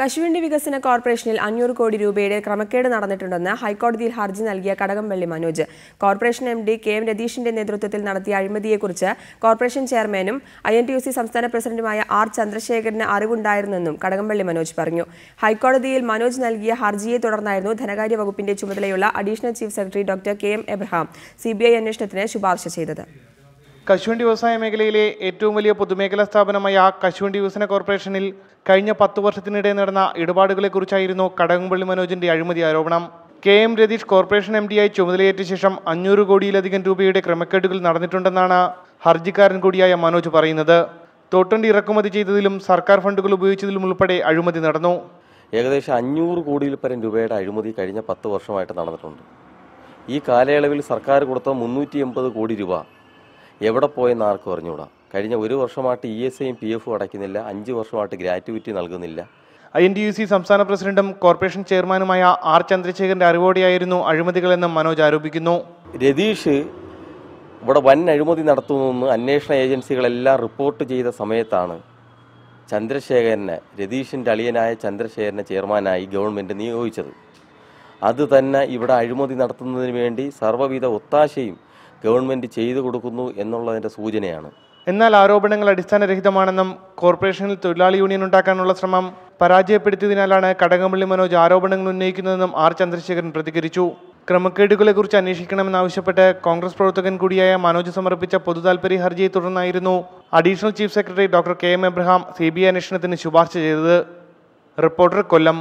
കശുവണ്ടി വികസന കോർപ്പറേഷനിൽ അഞ്ഞൂറ് കോടി രൂപയുടെ ക്രമക്കേട് നടന്നിട്ടുണ്ടെന്ന് ഹൈക്കോടതിയിൽ ഹർജി നൽകിയ Kadakampally Manoj corporation M D K M രതീഷിന്റെ നേതൃത്വത്തിൽ നടത്തിയ അഴിമതിയെക്കുറിച്ച് കോർപ്പറേഷൻ ചെയർമാനും I N T U C സംസ്ഥാന പ്രസിഡന്റുമായ ആർ ചന്ദ്രശേഖരന് അറിവുണ്ടായിരുന്നെന്നും കടകംപള്ളി മനോജ് പറഞ്ഞു ഹൈക്കോടതിയിൽ മനോജ് നൽകിയ ഹർജിയെ തുടർന്നായിരുന്നു ധനകാര്യ വകുപ്പിന്റെ ചുമതലയുള്ള additional chief secretary doctor K M Abraham C B I അന്വേഷണത്തിന് ശുപാർശ ചെയ്തത് കശുവണ്ടി വ്യവസായ മേഖലയിലെ ഏറ്റവും വലിയ പൊതുമേഖലാ സ്ഥാപനമായ കശുവണ്ടി വികസന കോർപ്പറേഷനിൽ കഴിഞ്ഞ പത്ത് വർഷത്തിനിടെ നടന്ന ഇടപാടുകളെക്കുറിച്ചായിരുന്നു കടകംപള്ളി മനോജിന്റെ അഴിമതി ആരോപണം K M Ratheesh corporation M ഡിയായി ചുമതലയേറ്റ ശേഷം അഞ്ഞൂറ് കോടിയിലധികം രൂപയുടെ ക്രമക്കേടുകൾ നടന്നിട്ടുണ്ടെന്നാണ് ഹർജിക്കാരൻ കൂടിയായ മനോജ് പറയുന്നത് തോട്ടണ്ടി ഇറക്കുമതി ചെയ്തതിലും സർക്കാർ ഫണ്ടുകൾ ഉപയോഗിച്ചതിലും ഉൾപ്പെടെ അഴിമതി നടന്നു ഏകദേശം അഞ്ഞൂറ് കോടിയിൽ പരം രൂപയുടെ അഴിമതി കഴിഞ്ഞ പത്ത് വർഷമായിട്ട് നടന്നിട്ടുണ്ട് ഈ കാലയളവിൽ സർക്കാർ കൊടുത്ത മുന്നൂറ്റി കോടി രൂപ എവിടെ പോയെന്ന് ആർക്കും അറിഞ്ഞുകൂടാ കഴിഞ്ഞ ഒരു വർഷമായിട്ട് ഇ എസ് ഐയും പി എഫും അടയ്ക്കുന്നില്ല അഞ്ച് വർഷമായിട്ട് ഗ്രാറ്റുവിറ്റി നൽകുന്നില്ല I N D U C സംസ്ഥാന പ്രസിഡന്റും കോർപ്പറേഷൻ ചെയർമാനുമായ ആർ ചന്ദ്രശേഖരന്റെ അറിവോടെയായിരുന്നു അഴിമതികളെന്ന് മനോജ് ആരോപിക്കുന്നു രതീഷ് ഇവിടെ വൻ അഴിമതി നടത്തുന്നു അന്വേഷണ ഏജൻസികളെല്ലാം റിപ്പോർട്ട് ചെയ്ത സമയത്താണ് ചന്ദ്രശേഖരനെ രതീഷിൻ്റെ അളിയനായ ചന്ദ്രശേഖരനെ ചെയർമാനായി ഗവൺമെൻറ് നിയോഗിച്ചത് അത് തന്നെ ഇവിടെ അഴിമതി നടത്തുന്നതിന് വേണ്ടി സർവ്വവിധ ഒത്താശയും ഗവൺമെന്റ് ചെയ്തു കൊടുക്കുന്നു എന്നുള്ളതിന്റെ സൂചനയാണ് എന്നാൽ ആരോപണങ്ങൾ അടിസ്ഥാനരഹിതമാണെന്നും കോർപ്പറേഷനിൽ തൊഴിലാളി യൂണിയൻ ഉണ്ടാക്കാനുള്ള ശ്രമം പരാജയപ്പെടുത്തിയതിനാലാണ് കടകംപള്ളി മനോജ് ആരോപണങ്ങൾ ഉന്നയിക്കുന്നതെന്നും ആർ ചന്ദ്രശേഖരൻ പ്രതികരിച്ചു ക്രമക്കേടുകളെക്കുറിച്ച് അന്വേഷിക്കണമെന്നാവശ്യപ്പെട്ട് കോൺഗ്രസ് പ്രവർത്തകൻ കൂടിയായ മനോജ് സമർപ്പിച്ച പൊതുതാൽപര്യ ഹർജിയെ തുടർന്നായിരുന്നു additional chief secretary doctor K M Abraham C B I അന്വേഷണത്തിന് ശുപാർശ ചെയ്തത് റിപ്പോർട്ടർ കൊല്ലം